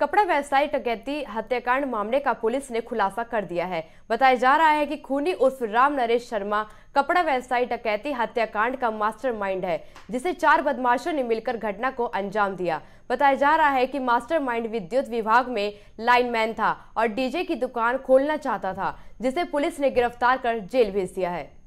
कपड़ा व्यवसायी टकैती हत्याकांड मामले का पुलिस ने खुलासा कर दिया है बताया जा रहा है कि खूनी उर्फ राम नरेश शर्मा कपड़ा व्यवसायी टकैती हत्याकांड का मास्टरमाइंड है जिसे चार बदमाशों ने मिलकर घटना को अंजाम दिया बताया जा रहा है कि मास्टरमाइंड विद्युत विभाग में लाइनमैन था और डीजे की दुकान खोलना चाहता था जिसे पुलिस ने गिरफ्तार कर जेल भेज दिया है